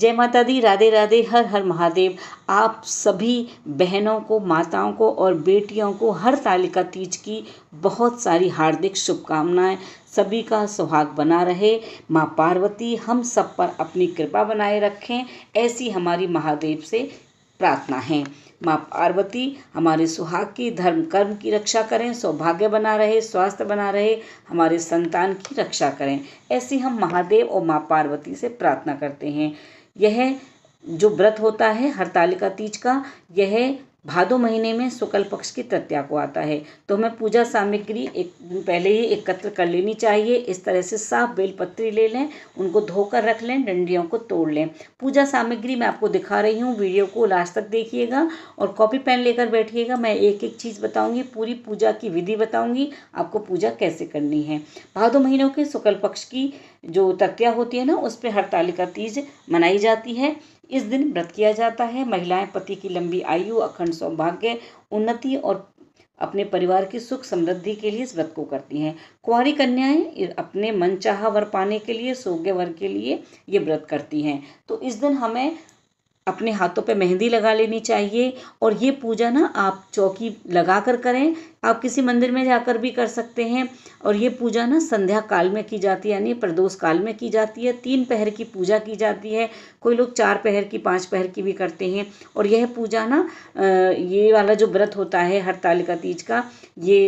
जय माता दी राधे राधे हर हर महादेव आप सभी बहनों को माताओं को और बेटियों को हर तालिका तीज की बहुत सारी हार्दिक शुभकामनाएं सभी का सुहाग बना रहे माँ पार्वती हम सब पर अपनी कृपा बनाए रखें ऐसी हमारी महादेव से प्रार्थना है माँ पार्वती हमारे सुहाग की धर्म कर्म की रक्षा करें सौभाग्य बना रहे स्वास्थ्य बना रहे हमारे संतान की रक्षा करें ऐसी हम महादेव और माँ पार्वती से प्रार्थना करते हैं यह जो व्रत होता है हरतालिका तीज का यह भादो महीने में शुक्ल पक्ष की तृतीया को आता है तो हमें पूजा सामग्री एक दिन पहले ही एकत्र कर लेनी चाहिए इस तरह से साफ बेलपत्री ले लें उनको धोकर रख लें डंडियों को तोड़ लें पूजा सामग्री मैं आपको दिखा रही हूँ वीडियो को लास्ट तक देखिएगा और कॉपी पेन लेकर बैठिएगा मैं एक एक चीज़ बताऊँगी पूरी पूजा की विधि बताऊँगी आपको पूजा कैसे करनी है भादो महीनों के शुक्ल पक्ष की जो तृतीया होती है ना उस पर हड़तालिका तीज मनाई जाती है इस दिन व्रत किया जाता है महिलाएं पति की लंबी आयु अखंड सौभाग्य उन्नति और अपने परिवार की सुख समृद्धि के लिए इस व्रत को करती हैं कुंवारी कन्याएं अपने मनचाहा वर पाने के लिए सौग्य वर के लिए ये व्रत करती हैं तो इस दिन हमें अपने हाथों पे मेहंदी लगा लेनी चाहिए और ये पूजा ना आप चौकी लगा कर करें आप किसी मंदिर में जाकर भी कर सकते हैं और ये पूजा ना संध्या काल में की जाती है यानी प्रदोष काल में की जाती है तीन पहर की पूजा की जाती है कोई लोग चार पहर की पांच पहर की भी करते हैं और यह पूजा ना ये वाला जो व्रत होता है हड़तालिका तीज का ये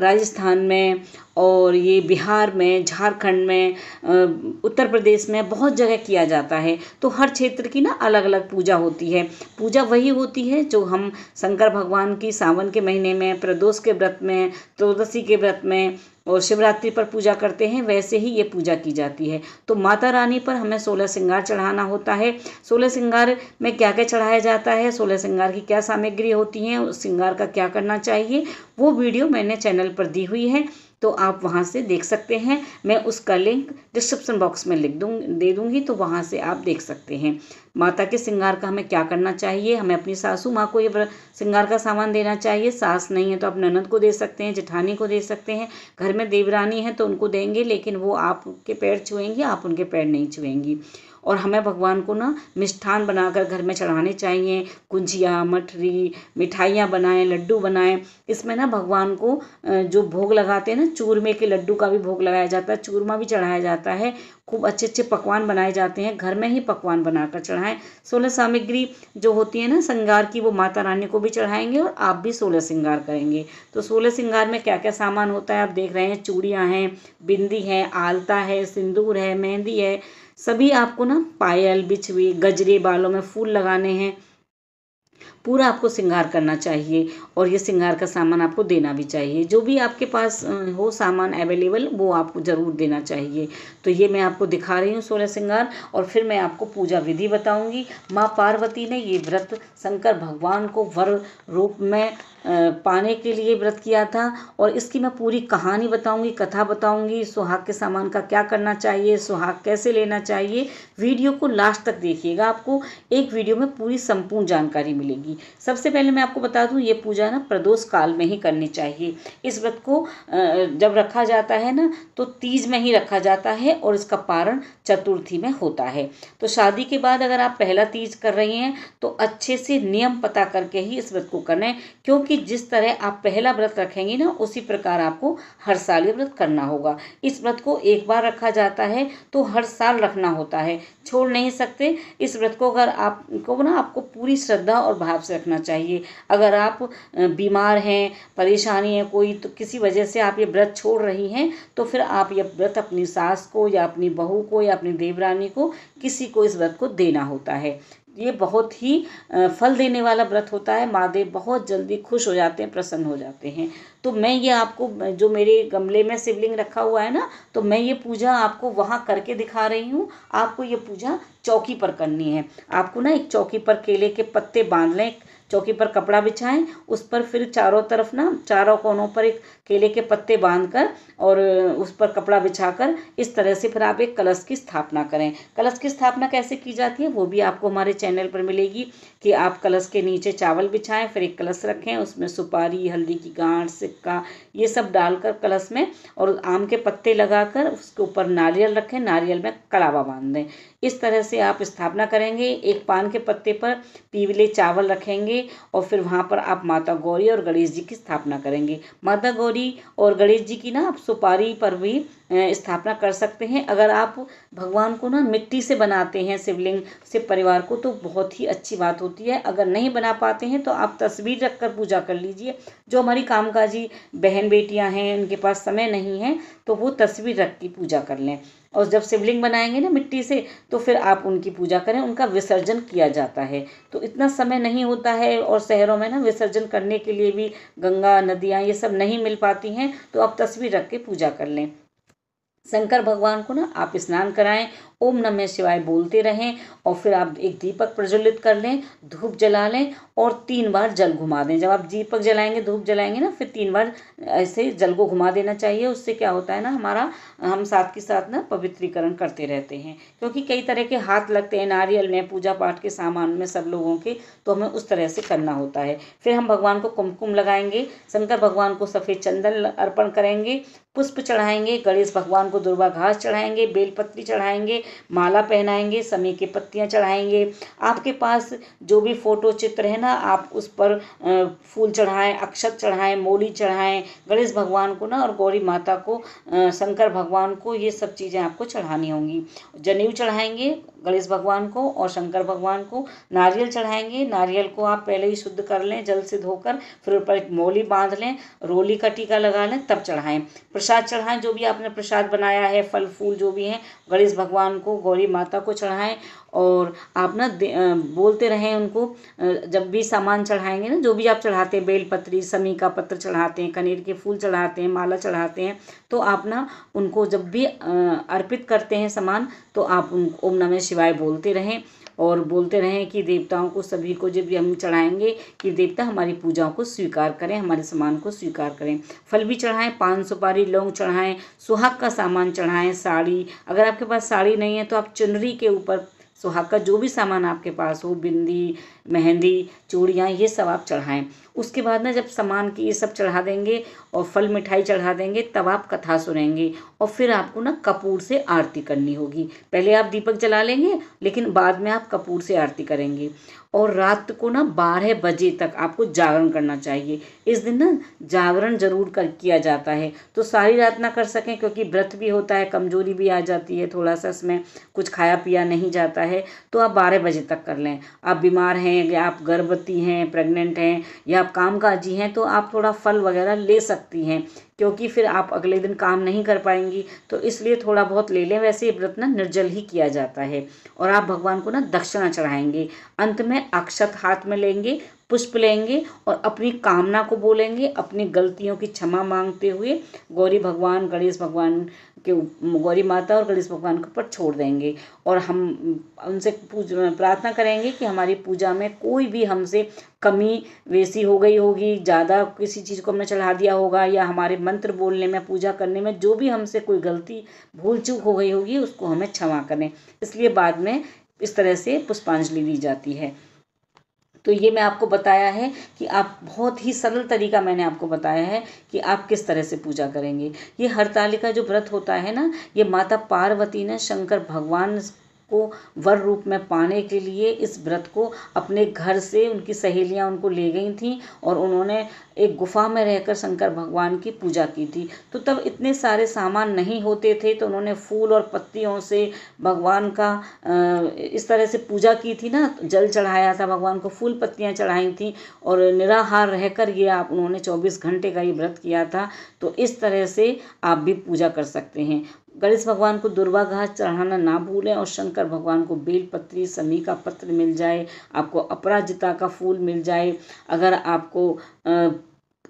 राजस्थान में और ये बिहार में झारखंड में उत्तर प्रदेश में बहुत जगह किया जाता है तो हर क्षेत्र की ना अलग अलग पूजा होती है पूजा वही होती है जो हम शंकर भगवान की सावन के महीने में प्रदोष के व्रत में त्रोदशी के व्रत में और शिवरात्रि पर पूजा करते हैं वैसे ही ये पूजा की जाती है तो माता रानी पर हमें सोलह श्रृंगार चढ़ाना होता है सोलह श्रृंगार में क्या क्या चढ़ाया जाता है सोलह श्रृंगार की क्या सामग्री होती है उस श्रृंगार का क्या करना चाहिए वो वीडियो मैंने चैनल पर दी हुई है तो आप वहाँ से देख सकते हैं मैं उसका लिंक डिस्क्रिप्सन बॉक्स में लिख दूँ दे दूँगी तो वहाँ से आप देख सकते हैं माता के श्रृंगार का हमें क्या करना चाहिए हमें अपनी सासू माँ को ये श्रृंगार का सामान देना चाहिए सास नहीं है तो आप ननद को दे सकते हैं जेठानी को दे सकते हैं घर में देवरानी है तो उनको देंगे लेकिन वो आपके पैर छुएंगी आप उनके पैर नहीं छुएंगी और हमें भगवान को ना मिष्ठान बनाकर घर में चढ़ाने चाहिए कुंजिया मठरी मिठाइयाँ बनाएं लड्डू बनाएं इसमें ना भगवान को जो भोग लगाते हैं ना चूरमे के लड्डू का भी भोग लगाया जाता है चूरमा भी चढ़ाया जाता है खूब अच्छे अच्छे पकवान बनाए जाते हैं घर में ही पकवान बनाकर चढ़ाएं सोलह सामग्री जो होती है ना श्रृंगार की वो माता रानी को भी चढ़ाएंगे और आप भी सोलह श्रृंगार करेंगे तो सोलह श्रृंगार में क्या क्या सामान होता है आप देख रहे हैं चूड़ियाँ हैं बिंदी है आलता है सिंदूर है मेहंदी है सभी आपको ना पायल बिछवी गजरे बालों में फूल लगाने हैं पूरा आपको श्रृंगार करना चाहिए और ये श्रृंगार का सामान आपको देना भी चाहिए जो भी आपके पास हो सामान अवेलेबल वो आपको ज़रूर देना चाहिए तो ये मैं आपको दिखा रही हूँ सोलह श्रृंगार और फिर मैं आपको पूजा विधि बताऊँगी माँ पार्वती ने ये व्रत शंकर भगवान को वर रूप में पाने के लिए व्रत किया था और इसकी मैं पूरी कहानी बताऊंगी कथा बताऊंगी सुहाग के सामान का क्या करना चाहिए सुहाग कैसे लेना चाहिए वीडियो को लास्ट तक देखिएगा आपको एक वीडियो में पूरी संपूर्ण जानकारी मिलेगी जाएगी सबसे पहले मैं आपको बता दूं ये पूजा ना प्रदोष काल में ही करनी चाहिए इस व्रत को जब रखा जाता है ना तो तीज में ही रखा जाता है और इसका पारण चतुर्थी में होता है तो शादी के बाद अगर आप पहला तीज कर रही हैं तो अच्छे से नियम पता करके ही इस व्रत को करना है क्योंकि जिस तरह आप पहला व्रत रखेंगी ना उसी प्रकार आपको हर साल ये व्रत करना होगा इस व्रत को एक बार रखा जाता है तो हर साल रखना होता है छोड़ नहीं सकते इस व्रत को अगर आपको ना आपको पूरी श्रद्धा और भाव से रखना चाहिए अगर आप बीमार हैं परेशानी है कोई तो किसी वजह से आप ये व्रत छोड़ रही हैं तो फिर आप ये व्रत अपनी सास को या अपनी बहू को या अपनी देवरानी को किसी को इस व्रत को देना होता है ये बहुत ही फल देने वाला व्रत होता है महादेव बहुत जल्दी खुश हो जाते हैं प्रसन्न हो जाते हैं तो मैं ये आपको जो मेरे गमले में शिवलिंग रखा हुआ है ना तो मैं ये पूजा आपको वहाँ करके दिखा रही हूँ आपको ये पूजा चौकी पर करनी है आपको ना एक चौकी पर केले के पत्ते बांध लें चौकी पर कपड़ा बिछाएं उस पर फिर चारों तरफ ना चारों कोनों पर एक केले के पत्ते बांध कर और उस पर कपड़ा बिछाकर इस तरह से फिर आप एक कलश की स्थापना करें कलश की स्थापना कैसे की जाती है वो भी आपको हमारे चैनल पर मिलेगी कि आप कलश के नीचे चावल बिछाएं फिर एक कलश रखें उसमें सुपारी हल्दी की गांठ सिक्का ये सब डालकर कलश में और आम के पत्ते लगाकर उसके ऊपर नारियल रखें नारियल में कलावा बांध दें इस तरह से आप स्थापना करेंगे एक पान के पत्ते पर पीवले चावल रखेंगे और फिर वहाँ पर आप माता गौरी और गणेश जी की स्थापना करेंगे माता गौरी और गणेश जी की ना आप सुपारी पर भी स्थापना कर सकते हैं अगर आप भगवान को ना मिट्टी से बनाते हैं शिवलिंग से परिवार को तो बहुत ही अच्छी बात होती है अगर नहीं बना पाते हैं तो आप तस्वीर रख कर पूजा कर लीजिए जो हमारी कामकाजी बहन बेटियां हैं उनके पास समय नहीं है तो वो तस्वीर रख के पूजा कर लें और जब शिवलिंग बनाएंगे ना मिट्टी से तो फिर आप उनकी पूजा करें उनका विसर्जन किया जाता है तो इतना समय नहीं होता है और शहरों में ना विसर्जन करने के लिए भी गंगा नदियाँ ये सब नहीं मिल पाती हैं तो आप तस्वीर रख के पूजा कर लें शंकर भगवान को ना आप स्नान कराएं ओम नमः शिवाय बोलते रहें और फिर आप एक दीपक प्रज्वलित कर लें धूप जला लें और तीन बार जल घुमा दें जब आप दीपक जलाएंगे धूप जलाएंगे ना फिर तीन बार ऐसे जल को घुमा देना चाहिए उससे क्या होता है ना हमारा हम साथ के साथ ना पवित्रीकरण करते रहते हैं क्योंकि कई तरह के हाथ लगते हैं नारियल में पूजा पाठ के सामान में सब लोगों के तो हमें उस तरह से करना होता है फिर हम भगवान को कुमकुम लगाएंगे शंकर भगवान को सफ़ेद चंदन अर्पण करेंगे पुष्प चढ़ाएंगे गणेश भगवान को दुर्वा घास चढ़ाएंगे बेलपत्री चढ़ाएंगे माला पहनाएंगे समय की पत्तियाँ चढ़ाएंगे आपके पास जो भी फोटो चित्र है ना आप उस पर फूल चढ़ाएं अक्षत चढ़ाएं मोली चढ़ाएं गणेश भगवान को ना और गौरी माता को शंकर भगवान को ये सब चीज़ें आपको चढ़ानी होंगी जनेऊ चढ़ाएंगे गणेश भगवान को और शंकर भगवान को नारियल चढ़ाएंगे नारियल को आप पहले ही शुद्ध कर लें जल से धोकर फिर ऊपर एक मोली बांध लें रोली का टीका लगा लें तब चढ़ाएं प्रसाद चढ़ाएं जो भी आपने प्रसाद बनाया है फल फूल जो भी हैं गणेश भगवान को गौरी माता को चढ़ाएं और आप ना बोलते रहें उनको जब भी सामान चढ़ाएंगे ना जो भी आप चढ़ाते हैं बेलपत्री समी का पत्र चढ़ाते हैं कनेर के फूल चढ़ाते हैं माला चढ़ाते हैं तो आप ना उनको जब भी अर्पित करते हैं सामान तो आप ओम नमः शिवाय बोलते रहें और बोलते रहें कि देवताओं को सभी को जब भी हम चढ़ाएंगे कि देवता हमारी पूजाओं को स्वीकार करें हमारे सामान को स्वीकार करें फल भी चढ़ाएं पान सुपारी लौंग चढ़ाएं सुहाग का सामान चढ़ाएं साड़ी अगर आपके पास साड़ी नहीं है तो आप चुनरी के ऊपर सुहाग तो का जो भी सामान आपके पास हो बिंदी मेहंदी चूड़ियाँ ये सब आप चढ़ाएं उसके बाद ना जब सामान की ये सब चढ़ा देंगे और फल मिठाई चढ़ा देंगे तब आप कथा सुनेंगे और फिर आपको ना कपूर से आरती करनी होगी पहले आप दीपक जला लेंगे लेकिन बाद में आप कपूर से आरती करेंगे और रात को ना बारह बजे तक आपको जागरण करना चाहिए इस दिन ना जागरण जरूर कर किया जाता है तो सारी रात ना कर सकें क्योंकि व्रत भी होता है कमजोरी भी आ जाती है थोड़ा सा इसमें कुछ खाया पिया नहीं जाता है तो आप बारह बजे तक कर लें आप बीमार हैं हैं या आप गर्भवती हैं प्रेग्नेंट हैं या आप कामकाजी हैं तो आप थोड़ा फल वगैरह ले सकती हैं क्योंकि फिर आप अगले दिन काम नहीं कर पाएंगी तो इसलिए थोड़ा बहुत ले लें वैसे ये व्रत ना निर्जल ही किया जाता है और आप भगवान को ना दक्षिणा चढ़ाएंगे अंत में अक्षत हाथ में लेंगे पुष्प लेंगे और अपनी कामना को बोलेंगे अपनी गलतियों की क्षमा मांगते हुए गौरी भगवान गणेश भगवान के गौरी माता और गणेश भगवान के ऊपर छोड़ देंगे और हम उनसे पूज प्रार्थना करेंगे कि हमारी पूजा में कोई भी हमसे कमी वैसी हो गई होगी ज़्यादा किसी चीज़ को हमने चढ़ा दिया होगा या हमारे मंत्र बोलने में पूजा करने में जो भी हमसे कोई गलती भूल चूक हो गई होगी उसको हमें क्षमा करें इसलिए बाद में इस तरह से पुष्पांजलि दी जाती है तो ये मैं आपको बताया है कि आप बहुत ही सरल तरीका मैंने आपको बताया है कि आप किस तरह से पूजा करेंगे ये का जो व्रत होता है ना ये माता पार्वती ने शंकर भगवान को वर रूप में पाने के लिए इस व्रत को अपने घर से उनकी सहेलियां उनको ले गई थीं और उन्होंने एक गुफा में रहकर शंकर भगवान की पूजा की थी तो तब इतने सारे सामान नहीं होते थे तो उन्होंने फूल और पत्तियों से भगवान का इस तरह से पूजा की थी ना जल चढ़ाया था भगवान को फूल पत्तियाँ चढ़ाई थी और निराहार रहकर ये आप उन्होंने चौबीस घंटे का ये व्रत किया था तो इस तरह से आप भी पूजा कर सकते हैं गणेश भगवान को दुर्वा घास चढ़ाना ना भूलें और शंकर भगवान को बेलपत्री समी का पत्र मिल जाए आपको अपराजिता का फूल मिल जाए अगर आपको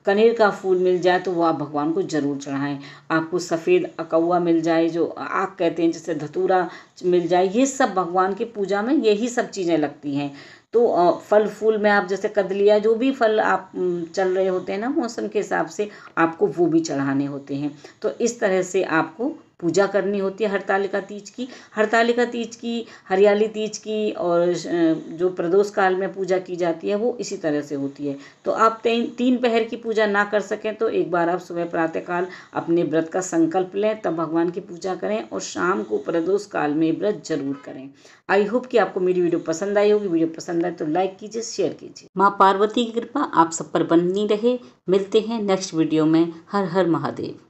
कनेर का फूल मिल जाए तो वो आप भगवान को जरूर चढ़ाएं आपको सफ़ेद अकौवा मिल जाए जो आग कहते हैं जैसे धतूरा मिल जाए ये सब भगवान की पूजा में यही सब चीज़ें लगती हैं तो फल फूल में आप जैसे कदलिया जो भी फल आप चल रहे होते हैं ना मौसम के हिसाब से आपको वो भी चढ़ाने होते हैं तो इस तरह से आपको पूजा करनी होती है हरतालिका तीज की हरतालिका तीज की हरियाली तीज की और जो प्रदोष काल में पूजा की जाती है वो इसी तरह से होती है तो आप तीन तीन पहर की पूजा ना कर सकें तो एक बार आप सुबह प्रातःकाल अपने व्रत का संकल्प लें तब भगवान की पूजा करें और शाम को प्रदोष काल में व्रत जरूर करें आई होप कि आपको मेरी वीडियो पसंद आई होगी वीडियो पसंद आए तो लाइक कीजिए शेयर कीजिए माँ पार्वती की कृपा आप सब पर बननी रहे मिलते हैं नेक्स्ट वीडियो में हर हर महादेव